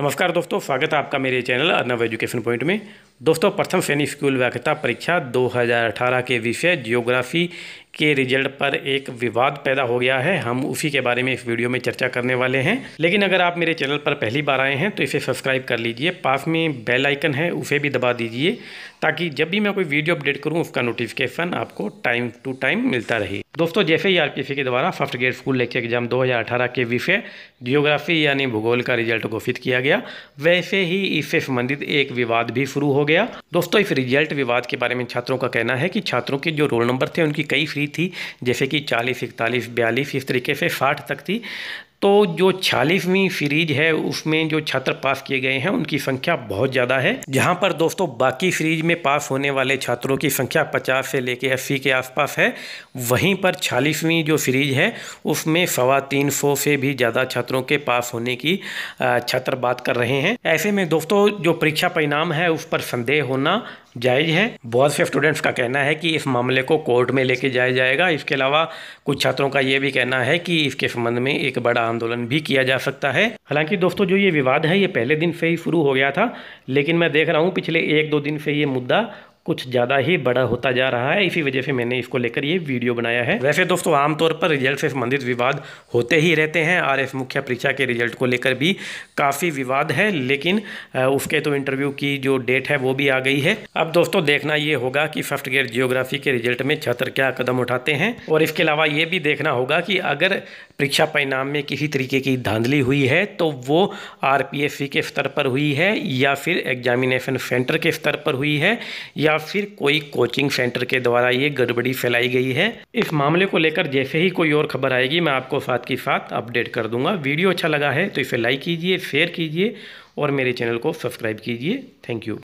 नमस्कार दोस्तों स्वागत है आपका मेरे चैनल अर्नव एजुकेशन पॉइंट में दोस्तों प्रथम श्रेणी स्कूल व्याख्यता परीक्षा 2018 के विषय जियोग्राफी के रिजल्ट पर एक विवाद पैदा हो गया है हम उसी के बारे में इस वीडियो में चर्चा करने वाले हैं लेकिन अगर आप मेरे चैनल पर पहली बार आए हैं तो इसे सब्सक्राइब कर लीजिए पास में बेल आइकन है उसे भी दबा दीजिए ताकि जब भी मैं कोई वीडियो अपडेट करूं उसका नोटिफिकेशन आपको टाइम टू टाइम मिलता रहे दोस्तों जैसे ही आर के द्वारा first grade school lecture exam दो के विषय जियोग्राफी यानी भूगोल का रिजल्ट घोषित किया गया वैसे ही इससे संबंधित एक विवाद भी शुरू हो गया दोस्तों इस रिजल्ट विवाद के बारे में छात्रों का कहना है कि छात्रों के जो रोल नंबर थे उनकी कई फ्री ही थी जैसे कि चालीस इकतालीस बयालीस इस तरीके से साठ तक थी तो जो छियालीसवीं फ्रीज है उसमें जो छात्र पास किए गए हैं उनकी संख्या बहुत ज़्यादा है जहां पर दोस्तों बाकी फ्रीज में पास होने वाले छात्रों की संख्या 50 से लेकर अस्सी के आसपास है वहीं पर छियालीसवीं जो फ्रीज है उसमें सवा तीन सौ से भी ज़्यादा छात्रों के पास होने की छात्र बात कर रहे हैं ऐसे में दोस्तों जो परीक्षा परिणाम है उस पर संदेह होना जायज़ है बहुत से स्टूडेंट्स का कहना है कि इस मामले को कोर्ट में लेके जाया जाएगा इसके अलावा कुछ छात्रों का ये भी कहना है कि इसके संबंध में एक बड़ा आंदोलन भी किया जा सकता है हालांकि दोस्तों जो ये विवाद है ये पहले दिन से ही शुरू हो गया था लेकिन मैं देख रहा हूँ पिछले एक दो दिन से ये मुद्दा कुछ ज़्यादा ही बड़ा होता जा रहा है इसी वजह से मैंने इसको लेकर ये वीडियो बनाया है वैसे दोस्तों आमतौर पर रिजल्ट से संबंधित विवाद होते ही रहते हैं आर एस मुख्य परीक्षा के रिजल्ट को लेकर भी काफ़ी विवाद है लेकिन उसके तो इंटरव्यू की जो डेट है वो भी आ गई है अब दोस्तों देखना ये होगा कि फर्स्ट ग्रेड जियोग्राफी के रिजल्ट में छात्र क्या कदम उठाते हैं और इसके अलावा ये भी देखना होगा कि अगर परीक्षा परिणाम में किसी तरीके की धांधली हुई है तो वो आर के स्तर पर हुई है या फिर एग्जामिनेशन सेंटर के स्तर पर हुई है या या फिर कोई कोचिंग सेंटर के द्वारा ये गड़बड़ी फैलाई गई है इस मामले को लेकर जैसे ही कोई और खबर आएगी मैं आपको साथ की साथ अपडेट कर दूंगा वीडियो अच्छा लगा है तो इसे लाइक कीजिए शेयर कीजिए और मेरे चैनल को सब्सक्राइब कीजिए थैंक यू